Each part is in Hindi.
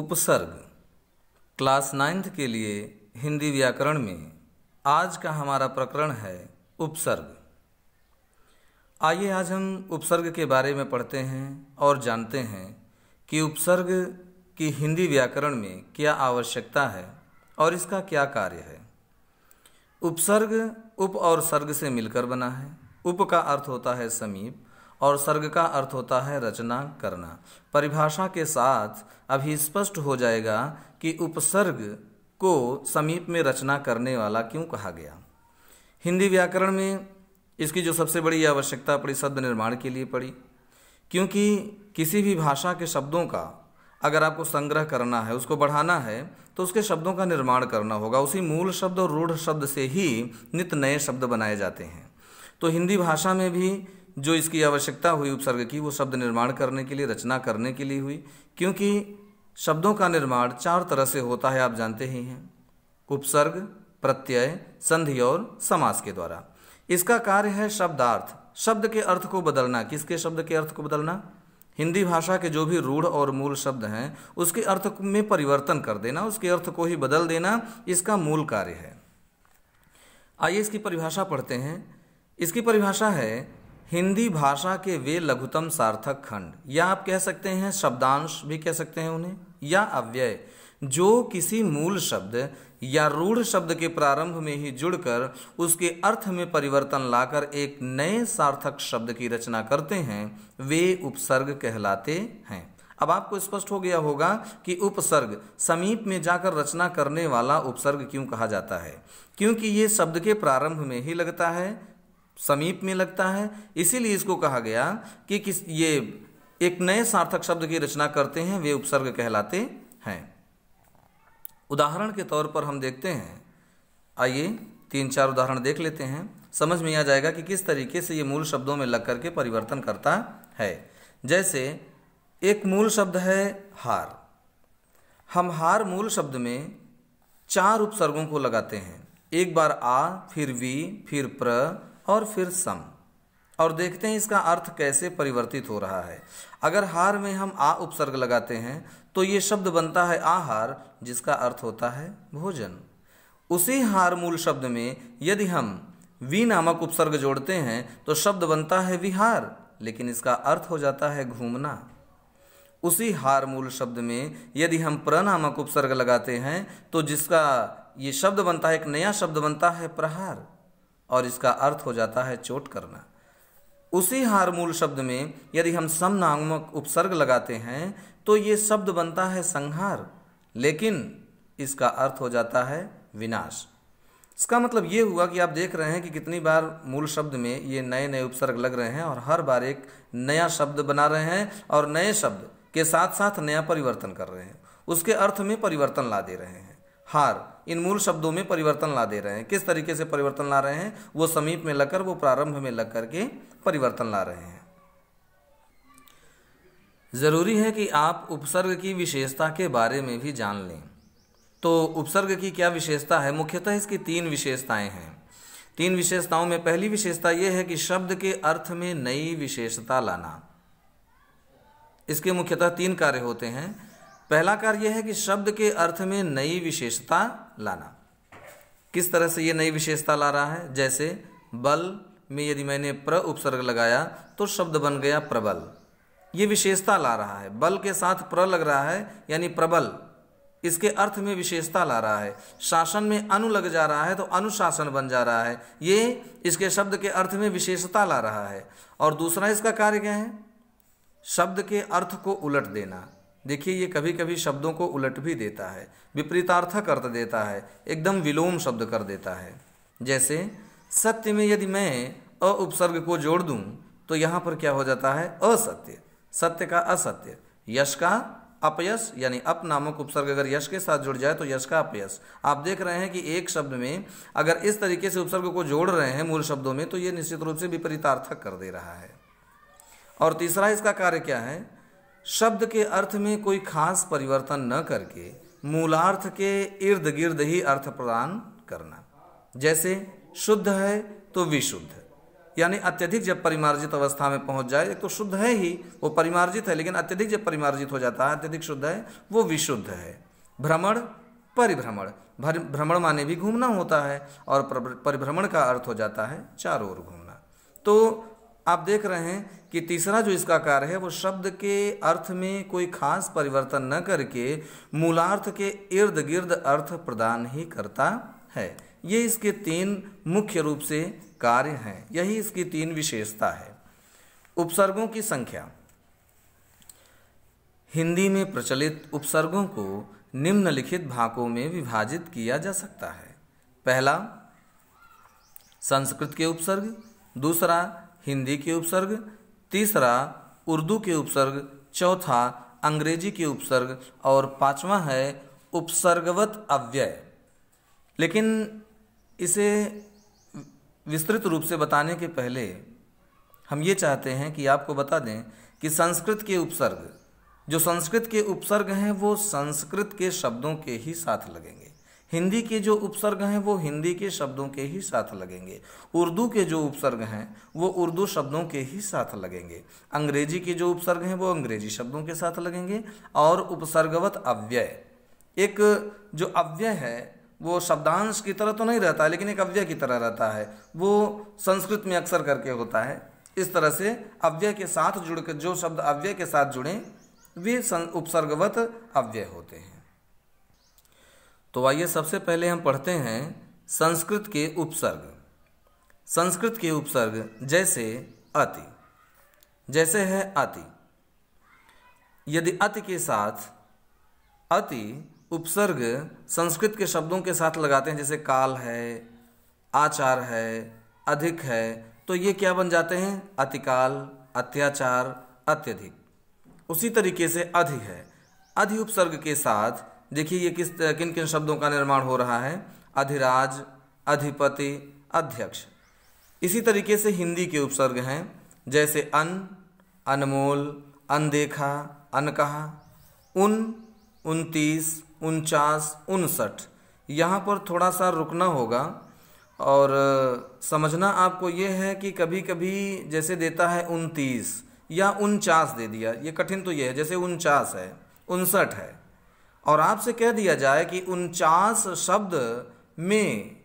उपसर्ग क्लास नाइन्थ के लिए हिंदी व्याकरण में आज का हमारा प्रकरण है उपसर्ग आइए आज हम उपसर्ग के बारे में पढ़ते हैं और जानते हैं कि उपसर्ग की हिंदी व्याकरण में क्या आवश्यकता है और इसका क्या कार्य है उपसर्ग उप और सर्ग से मिलकर बना है उप का अर्थ होता है समीप और सर्ग का अर्थ होता है रचना करना परिभाषा के साथ अभी स्पष्ट हो जाएगा कि उपसर्ग को समीप में रचना करने वाला क्यों कहा गया हिंदी व्याकरण में इसकी जो सबसे बड़ी आवश्यकता पड़ी शब्द निर्माण के लिए पड़ी क्योंकि किसी भी भाषा के शब्दों का अगर आपको संग्रह करना है उसको बढ़ाना है तो उसके शब्दों का निर्माण करना होगा उसी मूल शब्द और रूढ़ शब्द से ही नित नए शब्द बनाए जाते हैं तो हिंदी भाषा में भी जो इसकी आवश्यकता हुई उपसर्ग की वो शब्द निर्माण करने के लिए रचना करने के लिए हुई क्योंकि शब्दों का निर्माण चार तरह से होता है आप जानते ही हैं उपसर्ग प्रत्यय संधि और समास के द्वारा इसका कार्य है शब्दार्थ शब्द के अर्थ को बदलना किसके शब्द के अर्थ को बदलना हिंदी भाषा के जो भी रूढ़ और मूल शब्द हैं उसके अर्थ में परिवर्तन कर देना उसके अर्थ को ही बदल देना इसका मूल कार्य है आइए इसकी परिभाषा पढ़ते हैं इसकी परिभाषा है हिंदी भाषा के वे लघुतम सार्थक खंड या आप कह सकते हैं शब्दांश भी कह सकते हैं उन्हें या अव्यय जो किसी मूल शब्द या रूढ़ शब्द के प्रारंभ में ही जुड़कर उसके अर्थ में परिवर्तन लाकर एक नए सार्थक शब्द की रचना करते हैं वे उपसर्ग कहलाते हैं अब आपको स्पष्ट हो गया होगा कि उपसर्ग समीप में जाकर रचना करने वाला उपसर्ग क्यों कहा जाता है क्योंकि ये शब्द के प्रारंभ में ही लगता है समीप में लगता है इसीलिए इसको कहा गया कि किस ये एक नए सार्थक शब्द की रचना करते हैं वे उपसर्ग कहलाते हैं उदाहरण के तौर पर हम देखते हैं आइए तीन चार उदाहरण देख लेते हैं समझ में आ जाएगा कि किस तरीके से ये मूल शब्दों में लग करके परिवर्तन करता है जैसे एक मूल शब्द है हार हम हार मूल शब्द में चार उपसर्गों को लगाते हैं एक बार आ फिर वी फिर प्र और फिर सम और देखते हैं इसका अर्थ कैसे परिवर्तित हो रहा है अगर हार में हम आ उपसर्ग लगाते हैं तो ये शब्द बनता है आहार जिसका अर्थ होता है भोजन उसी हार मूल शब्द में यदि हम वी नामक उपसर्ग जोड़ते हैं तो शब्द बनता है विहार लेकिन इसका अर्थ हो जाता है घूमना उसी हार मूल शब्द में यदि हम प्र नामक उपसर्ग लगाते हैं तो जिसका ये शब्द बनता है एक नया शब्द बनता है प्रहार और इसका अर्थ हो जाता है चोट करना उसी हारमूल शब्द में यदि हम समनामक उपसर्ग लगाते हैं तो ये शब्द बनता है संहार लेकिन इसका अर्थ हो जाता है विनाश इसका मतलब ये हुआ कि आप देख रहे हैं कि कितनी बार मूल शब्द में ये नए नए उपसर्ग लग रहे हैं और हर बार एक नया शब्द बना रहे हैं और नए शब्द के साथ साथ नया परिवर्तन कर रहे हैं उसके अर्थ में परिवर्तन ला दे रहे हैं हार इन मूल शब्दों में परिवर्तन ला दे रहे हैं किस तरीके से परिवर्तन ला रहे हैं वो समीप में लगकर वो प्रारंभ में लग करके परिवर्तन ला रहे हैं जरूरी है कि आप उपसर्ग की विशेषता के बारे में भी जान लें तो उपसर्ग की क्या विशेषता है मुख्यतः इसकी तीन विशेषताएं हैं तीन विशेषताओं में पहली विशेषता यह है कि शब्द के अर्थ में नई विशेषता लाना इसके मुख्यतः तीन कार्य होते हैं पहला कार्य है कि शब्द के अर्थ में नई विशेषता लाना किस तरह से ये नई विशेषता ला रहा है जैसे बल में यदि मैंने प्र उपसर्ग लगाया तो शब्द बन गया प्रबल ये विशेषता ला रहा है बल के साथ प्र लग रहा है यानी प्रबल इसके अर्थ में विशेषता ला रहा है शासन में अनु लग जा रहा है तो अनुशासन बन जा रहा है ये इसके शब्द के अर्थ में विशेषता ला रहा है और दूसरा इसका कार्य क्या है शब्द के अर्थ को उलट देना देखिए ये कभी कभी शब्दों को उलट भी देता है विपरीतार्थक अर्थ देता है एकदम विलोम शब्द कर देता है जैसे सत्य में यदि मैं अ उपसर्ग को जोड़ दूं तो यहाँ पर क्या हो जाता है असत्य सत्य का असत्य यश का अपयश यानी अप नामक उपसर्ग अगर यश के साथ जुड़ जाए तो यश का अपयश आप देख रहे हैं कि एक शब्द में अगर इस तरीके से उपसर्ग को जोड़ रहे हैं मूल शब्दों में तो ये निश्चित रूप से विपरीतार्थक कर दे रहा है और तीसरा इसका कार्य क्या है शब्द के अर्थ में कोई खास परिवर्तन न करके मूलार्थ के इर्द गिर्द ही अर्थ प्रदान करना जैसे शुद्ध है तो विशुद्ध यानी अत्यधिक जब परिमार्जित अवस्था में पहुंच जाए तो शुद्ध है ही वो परिमार्जित है लेकिन अत्यधिक जब परिमार्जित हो जाता है अत्यधिक शुद्ध है वो विशुद्ध है भ्रमण परिभ्रमण भ्रमण माने भी घूमना होता है और परिभ्रमण का अर्थ हो जाता है चारों ओर घूमना तो आप देख रहे हैं कि तीसरा जो इसका कार्य है वो शब्द के अर्थ में कोई खास परिवर्तन न करके मूलार्थ के इर्द गिर्द अर्थ प्रदान ही करता है ये इसके तीन मुख्य रूप से कार्य हैं यही इसकी तीन विशेषता है उपसर्गों की संख्या हिंदी में प्रचलित उपसर्गों को निम्नलिखित भागों में विभाजित किया जा सकता है पहला संस्कृत के उपसर्ग दूसरा हिंदी के उपसर्ग तीसरा उर्दू के उपसर्ग चौथा अंग्रेजी के उपसर्ग और पांचवा है उपसर्गवत अव्यय लेकिन इसे विस्तृत रूप से बताने के पहले हम ये चाहते हैं कि आपको बता दें कि संस्कृत के उपसर्ग जो संस्कृत के उपसर्ग हैं वो संस्कृत के शब्दों के ही साथ लगेंगे हिंदी के जो उपसर्ग हैं वो हिंदी के शब्दों के ही साथ लगेंगे उर्दू के जो उपसर्ग हैं वो उर्दू शब्दों के ही साथ लगेंगे अंग्रेजी के जो उपसर्ग हैं वो अंग्रेजी शब्दों के साथ लगेंगे और उपसर्गवत अव्यय एक जो अव्यय है वो शब्दांश की तरह तो नहीं रहता लेकिन एक अव्यय की तरह रहता है वो संस्कृत में अक्सर करके होता है इस तरह से अव्यय के साथ जुड़ जो शब्द अव्यय के साथ जुड़ें वे उपसर्गवत अव्यय होते हैं तो आइए सबसे पहले हम पढ़ते हैं संस्कृत के उपसर्ग संस्कृत के उपसर्ग जैसे अति जैसे है अति यदि अति के साथ अति उपसर्ग संस्कृत के शब्दों के साथ लगाते हैं जैसे काल है आचार है अधिक है तो ये क्या बन जाते हैं अतिकाल अत्याचार अत्यधिक उसी तरीके से अधि है अधि उपसर्ग के साथ देखिए ये किस किन किन शब्दों का निर्माण हो रहा है अधिराज अधिपति अध्यक्ष इसी तरीके से हिंदी के उपसर्ग हैं जैसे अन अनमोल अनदेखा अनकहा उन उनतीस उनचास उनसठ यहाँ पर थोड़ा सा रुकना होगा और समझना आपको ये है कि कभी कभी जैसे देता है उनतीस या उनचास दे दिया ये कठिन तो ये है जैसे उनचास है उनसठ है और आपसे कह दिया जाए कि उनचास शब्द में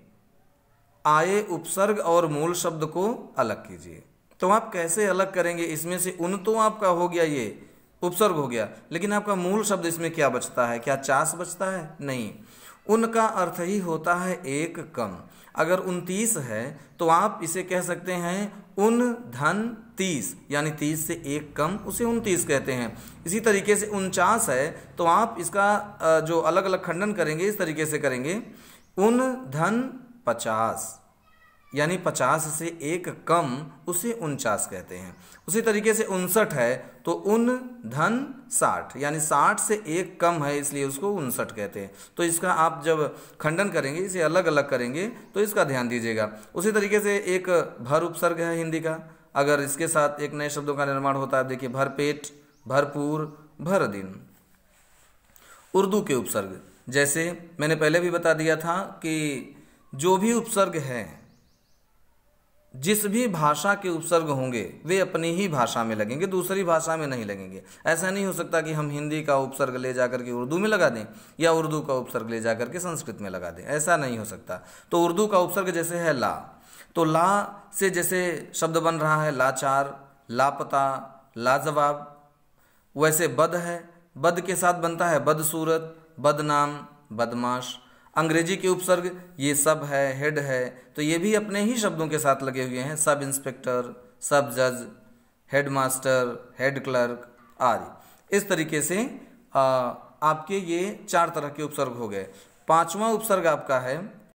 आए उपसर्ग और मूल शब्द को अलग कीजिए तो आप कैसे अलग करेंगे इसमें से उन तो आपका हो गया ये उपसर्ग हो गया लेकिन आपका मूल शब्द इसमें क्या बचता है क्या चास बचता है नहीं उनका अर्थ ही होता है एक कम अगर उनतीस है तो आप इसे कह सकते हैं उन धन तीस यानी तीस से एक कम उसे उनतीस कहते हैं इसी तरीके से उनचास है तो आप इसका जो अलग अलग खंडन करेंगे इस तरीके से करेंगे उन धन पचास यानी पचास से एक कम उसे उनचास कहते हैं उसी तरीके से उनसठ है तो उन धन साठ यानी साठ से एक कम है इसलिए उसको उनसठ कहते हैं तो इसका आप जब खंडन करेंगे इसे अलग अलग करेंगे तो इसका ध्यान दीजिएगा उसी तरीके से एक भर उपसर्ग है हिंदी का अगर इसके साथ एक नए शब्दों का निर्माण होता है देखिए भरपेट भरपूर भर दिन उर्दू के उपसर्ग जैसे मैंने पहले भी बता दिया था कि जो भी उपसर्ग है जिस भी भाषा के उपसर्ग होंगे वे अपनी ही भाषा में लगेंगे दूसरी भाषा में नहीं लगेंगे ऐसा नहीं हो सकता कि हम हिंदी का उपसर्ग ले जाकर के उर्दू में लगा दें या उर्दू का उपसर्ग ले जाकर के संस्कृत में लगा दें ऐसा नहीं हो सकता तो उर्दू का उपसर्ग जैसे है ला तो ला से जैसे शब्द बन रहा है लाचार लापता लाजवाब वैसे बद है बद के साथ बनता है बदसूरत बदनाम बदमाश अंग्रेजी के उपसर्ग ये सब है हेड है तो ये भी अपने ही शब्दों के साथ लगे हुए हैं सब इंस्पेक्टर सब जज हेडमास्टर मास्टर हेड क्लर्क आदि इस तरीके से आ, आपके ये चार तरह के उपसर्ग हो गए पांचवा उपसर्ग आपका है